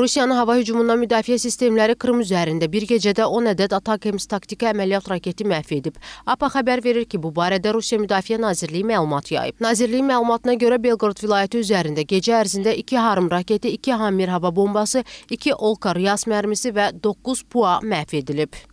Rusiyanın hava hücumundan müdafiə sistemləri Krım üzərində bir gecədə 10 ədəd Atakems taktiki əməliyyat raketi məhv edib. APA xəbər verir ki, bu barədə Rusiya Müdafiə Nazirliyi məlumat yayıb. Nazirliyin məlumatına görə Belqorod vilayəti üzərində gecə ərzində 2 Harm raketi, 2 Hamir hava bombası, 2 Olka Riyas mərmisi və 9 PUA məhv edilib.